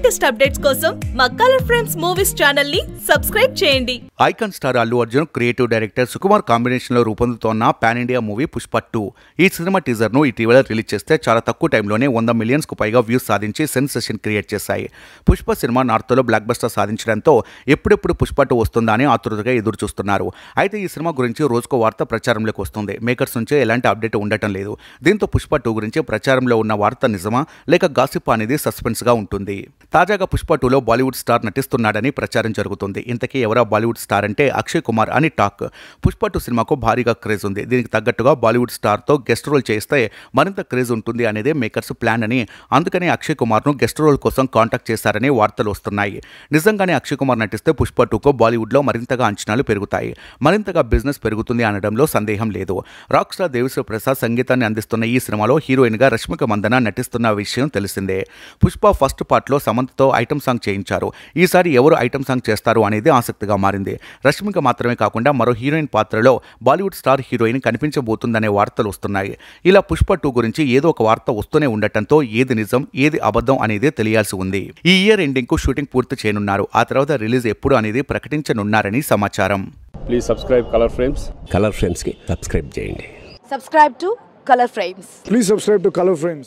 latest updates కోసం మా colour frames movies channel ని సబ్స్క్రైబ్ చేయండి icon star Allu Arjun creative director Sukumar combination లో రూపొందుతోన్న pan India movie Pushpa two ఈ సినిమా టీజర్ ను ఇటీవల రిలీజ్ చేస్తే చాలా తక్కువ టైంలోనే వంద మిలియన్స్ కు పైగా వ్యూస్ సాధించి సెన్సేషన్ క్రియేట్ చేశాయి పుష్ప సినిమా నార్త్ లో బ్లాక్ బస్టర్ సాధించడంతో ఎప్పుడెప్పుడు పుష్ప టూ వస్తుందా అని ఆతృతగా ఎదురు చూస్తున్నారు అయితే ఈ సినిమా గురించి రోజుకో వార్త ప్రచారంలోకి వస్తుంది మేకర్స్ నుంచి ఎలాంటి అప్డేట్ ఉండటం లేదు దీంతో పుష్ప టూ గురించి ప్రచారంలో ఉన్న వార్త నిజమా లేక గాసిప్ అనేది సస్పెన్స్గా ఉంటుంది తాజాగా పుష్ప టూలో బాలీవుడ్ స్టార్ నటిస్తున్నాడని ప్రచారం జరుగుతుంది ఇంతకీ ఎవరా బాలీవుడ్ స్టార్ అంటే అక్షయ్ కుమార్ అని టాక్ పుష్ప టూ సినిమాకు భారీగా క్రేజ్ ఉంది దీనికి తగ్గట్టుగా బాలీవుడ్ స్టార్తో గెస్ట్ రోల్ చేస్తే మరింత క్రేజ్ ఉంటుంది అనేది మేకర్స్ ప్లాన్ అని అందుకనే అక్షయ్ కుమార్ను గెస్ట్ రోల్ కోసం కాంటాక్ట్ చేశారని వార్తలు వస్తున్నాయి నిజంగానే అక్షయ్ కుమార్ నటిస్తే పుష్ప టూకు బాలీవుడ్లో మరింతగా అంచనాలు పెరుగుతాయి మరింతగా బిజినెస్ పెరుగుతుంది అనడంలో సందేహం లేదు రాక్ స్టార్ దేవిశ్వ ప్రసాద్ సంగీతాన్ని అందిస్తున్న ఈ సినిమాలో హీరోయిన్గా రష్మిక మందన నటిస్తున్న విషయం తెలిసిందే పుష్ప ఫస్ట్ పార్ట్లో సమ సమంత్తో ఐటమ్ సాంగ్ చేయించారు ఈసారి ఎవరు ఐటమ్ సాంగ్ చేస్తారు అనేది ఆసక్తిగా మారింది రష్మిక మాత్రమే కాకుండా మరో హీరోయిన్ పాత్రలో బాలీవుడ్ స్టార్ హీరోయిన్ కనిపించబోతుందనే వార్తలు వస్తున్నాయి ఇలా పుష్ప టూ గురించి ఏదో ఒక వార్త వస్తూనే ఉండటంతో ఏది నిజం ఏది అబద్ధం అనేది తెలియాల్సి ఉంది ఈ ఇయర్ ఎండింగ్ కు షూటింగ్ పూర్తి చేయనున్నారు ఆ తర్వాత రిలీజ్ ఎప్పుడు అనేది ప్రకటించనున్నారని సమాచారం please subscribe colour frames colour frames కి సబ్స్క్రైబ్ చేయండి subscribe to colour frames please subscribe to colour frames